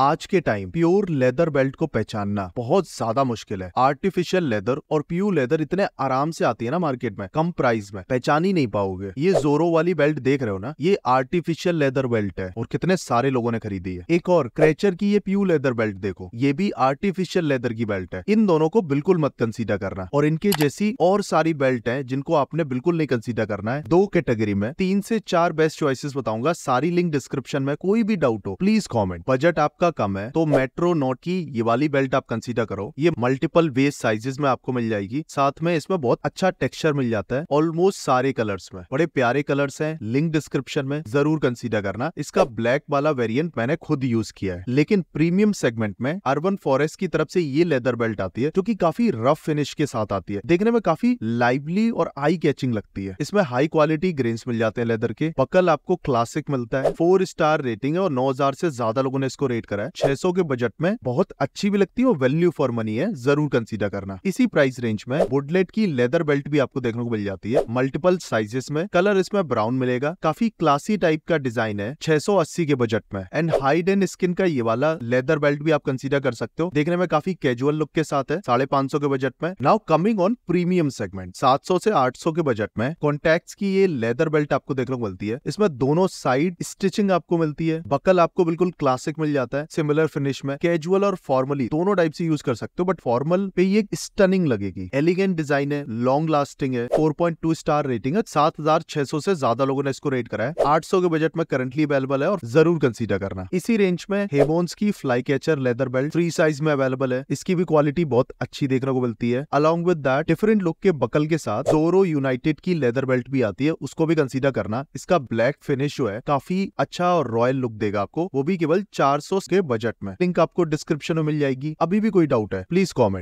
आज के time pure leather belt को पहचानना बहुत ज्यादा मुश्किल है आर्टिफिशियल लेदर और प्योर लेदर इतने आराम से आती है ना मार्केट में कम प्राइस में पहचान ही नहीं पाओगे ये जोरो वाली बेल्ट देख रहे हो ना ये आर्टिफिशियल लेदर बेल्ट है और कितने सारे लोगों ने खरीदी है एक और क्रेचर की ये प्योर लेदर बेल्ट देखो ये भी आर्टिफिशियल लेदर की बेल्ट है इन दोनों को बिल्कुल मत कंसीडर करना और इनके जैसी और सारी बेल्ट है जिनको आपने बिल्कुल नहीं कंसीडर करना है दो कैटेगरी में तीन से चार बेस्ट चॉइसेस बताऊंगा सारी लिंक डिस्क्रिप्शन में कोई भी डाउट हो प्लीज कॉमेंट बजट आप आपका कम है तो मेट्रो नोट की ये वाली बेल्ट आप कंसीडर करो ये मल्टीपल वेस्ट साइजेस में आपको मिल जाएगी साथ में इसमें बहुत अच्छा टेक्सचर मिल जाता है ऑलमोस्ट सारे कलर्स में बड़े प्यारे कलर्स हैं लिंक डिस्क्रिप्शन में जरूर कंसीडर करना इसका ब्लैक वाला वेरियंट मैंने खुद यूज किया है लेकिन प्रीमियम सेगमेंट में अर्बन फॉरेस्ट की तरफ से ये लेदर बेल्ट आती है जो की काफी रफ फिनिश के साथ आती है देखने में काफी लाइवली और आई कैचिंग लगती है इसमें हाई क्वालिटी ग्रेन्स मिल जाते हैं लेदर के पकल आपको क्लासिक मिलता है फोर स्टार रेटिंग है और नौ से ज्यादा लोगों ने इसको रेट करा है छह के बजट में बहुत अच्छी भी लगती है और वैल्यू फॉर मनी है जरूर कंसिडर करना इसी प्राइस रेंज में वुडलेट की लेदर बेल्ट भी आपको देखने को मिल जाती है मल्टीपल साइजेस में कलर इसमें ब्राउन मिलेगा काफी क्लासी टाइप का डिजाइन है छह के बजट में एंड हाइड एंड स्किन का ये वाला लेदर बेल्ट भी आप कंसिडर कर सकते हो देखने में काफी कैजुअल लुक के साथ है साढ़े के बजट में now coming on premium segment 700 से 800 के बजट में कॉन्टेक्ट की ये लेदर बेल्ट आपको देखने को मिलती है इसमें दोनों साइड स्टिचिंग आपको मिलती है बकल आपको बिल्कुल क्लासिक मिल जाता है है सिमिलर फिनिश में कैजुअल और फॉर्मली दोनों टाइप से यूज कर सकते हो बट फॉर्मल पे ये स्टनिंग लगेगी एलिगेंट डिजाइन है लॉन्ग लास्टिंग है 4.2 स्टार रेटिंग है सौ से ज्यादा लोगों ने इसको रेट करा है सौ के बजट में करंटली अवेलेबल है और जरूर कंसिडर करना इसी रेंज में हेबोन्स की fly catcher leather belt free size में अवेलेबल है इसकी भी क्वालिटी बहुत अच्छी देखने को मिलती है along with that different look के बकल के साथ जोरो यूनाइटेड की लेदर बेल्ट भी आती है उसको भी कंसिडर करना इसका ब्लैक फिनिश जो है काफी अच्छा और रॉयल लुक देगा आपको वो भी केवल चार सौ के बजट में लिंक आपको डिस्क्रिप्शन में मिल जाएगी अभी भी कोई डाउट है प्लीज कॉमेंट